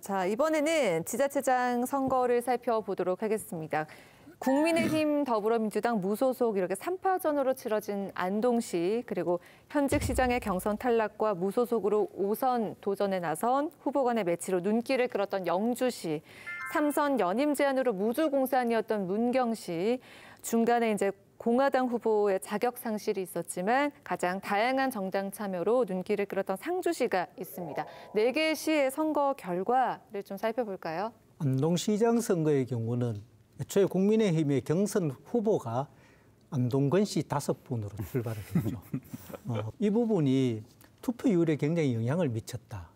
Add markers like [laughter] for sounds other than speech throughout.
자, 이번에는 지자체장 선거를 살펴보도록 하겠습니다. 국민의힘 더불어민주당 무소속 이렇게 3파전으로 치러진 안동시 그리고 현직 시장의 경선 탈락과 무소속으로 5선 도전에 나선 후보 간의 매치로 눈길을 끌었던 영주시 3선 연임 제한으로 무주공산이었던 문경시 중간에 이제 공화당 후보의 자격 상실이 있었지만 가장 다양한 정당 참여로 눈길을 끌었던 상주시가 있습니다. 네 개 시의 선거 결과를 좀 살펴볼까요? 안동시장 선거의 경우는 애초에 국민의힘의 경선 후보가 안동건 씨 다섯 분으로 출발을 했죠. [laughs] 어, 이 부분이 투표율에 굉장히 영향을 미쳤다.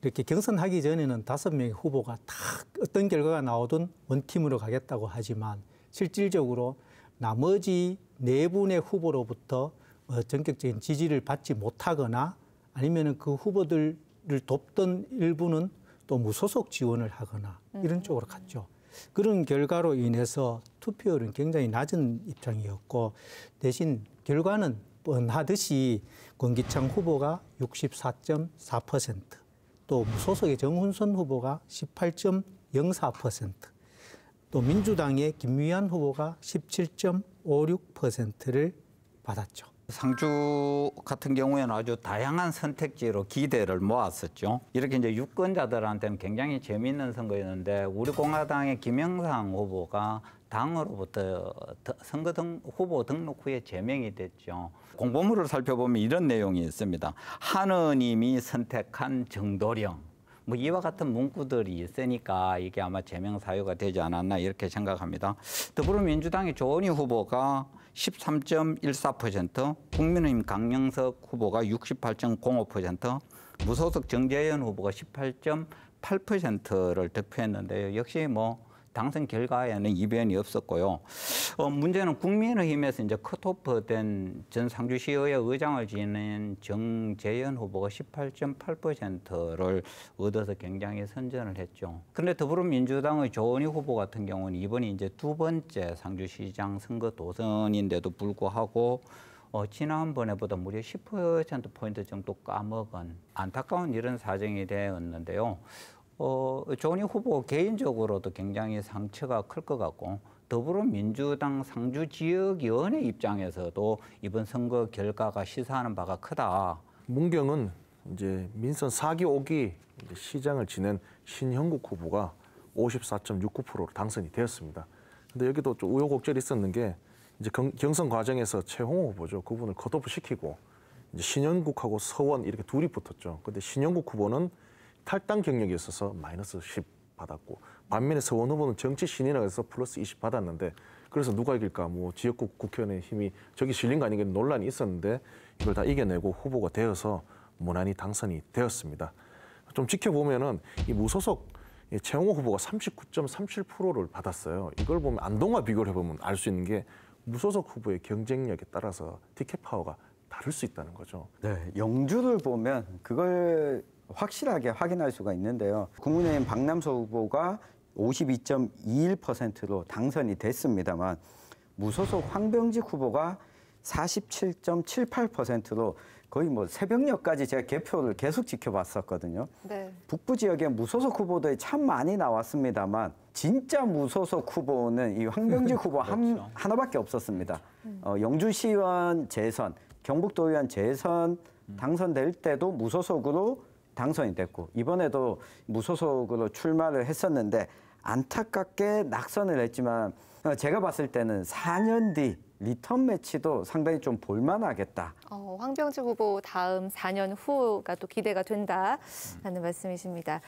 이렇게 경선하기 전에는 다섯 명의 후보가 다 어떤 결과가 나오든 원팀으로 가겠다고 하지만 실질적으로 나머지 네 분의 후보로부터 어, 전격적인 지지를 받지 못하거나 아니면은 그 후보들을 돕던 일부는 또 무소속 지원을 하거나 음. 이런 쪽으로 갔죠. 그런 결과로 인해서 투표율은 굉장히 낮은 입장이었고 대신 결과는 뻔하듯이 권기창 후보가 64.4%, 또 무소속의 정훈선 후보가 18.04%, 또 민주당의 김미연 후보가 17.56%를 받았죠. 상주 같은 경우에는 아주 다양한 선택지로 기대를 모았었죠. 이렇게 이제 유권자들한테는 굉장히 재미있는 선거였는데 우리 공화당의 김영상 후보가 당으로부터 선거 등 후보 등록 후에 제명이 됐죠. 공보물을 살펴보면 이런 내용이 있습니다. 하느님이 선택한 정도령 뭐 이와 같은 문구들이 있으니까 이게 아마 제명 사유가 되지 않았나 이렇게 생각합니다. 더불어민주당의 조은희 후보가 13.14%, 국민의힘 강영석 후보가 68.05%, 무소속 정재현 후보가 18.8%를 득표했는데요. 역시 뭐 당선 결과에는 이변이 없었고요. 어, 문제는 국민의힘에서 이제 컷오프된 전 상주시의회 의장을 지낸 정재현 후보가 18.8%를 얻어서 굉장히 선전을 했죠. 그런데 더불어민주당의 조은희 후보 같은 경우는 이번이 이제 두 번째 상주시장 선거 도선인데도 불구하고 어, 지난번에보다 무려 10%포인트 정도 까먹은 안타까운 이런 사정이 되었는데요. 어, 조니 후보 개인적으로도 굉장히 상처가 클 것 같고 더불어민주당 상주지역위원회 입장에서도 이번 선거 결과가 시사하는 바가 크다. 문경은 이제 민선 4기 5기 시장을 지낸 신형국 후보가 54.69%로 당선이 되었습니다. 근데 여기도 좀 우여곡절이 있었는 게 이제 경, 선 과정에서 최홍호 후보죠. 그분을 컷오프 시키고 이제 신영국하고 서원 이렇게 둘이 붙었죠. 근데 신영국 후보는 탈당 경력이 있어서 마이너스 10 받았고 반면에 서원 후보는 정치 신인이라 해서 플러스 20 받았는데 그래서 누가 이길까 뭐 지역구 국회의원의 힘이 저기 실린 거아닌겠 논란이 있었는데 이걸 다 이겨내고 후보가 되어서 무난히 당선이 되었습니다. 좀 지켜보면은 이 무소속 최영호 후보가 39.37%를 받았어요. 이걸 보면 안동과 비교를 해보면 알 수 있는 게 무소속 후보의 경쟁력에 따라서 티켓 파워가 다를 수 있다는 거죠. 네, 영주를 보면 그걸 확실하게 확인할 수가 있는데요. 국민의힘 박남서 후보가 52.21%로 당선이 됐습니다만 무소속 황병직 후보가 47.78%로 거의 뭐 새벽녘까지 제가 개표를 계속 지켜봤었거든요. 네. 북부 지역에 무소속 후보들이 참 많이 나왔습니다만 진짜 무소속 후보는 이 황병직 후보 한, 그렇죠. 하나밖에 없었습니다. 음. 어, 영주시의원 재선, 경북도의원 재선 음. 당선될 때도 무소속으로 당선이 됐고 이번에도 무소속으로 출마를 했었는데 안타깝게 낙선을 했지만 어, 제가 봤을 때는 4년 뒤 리턴 매치도 상당히 좀 볼만하겠다. 어, 황병주 후보 다음 4년 후가 또 기대가 된다라는 말씀이십니다.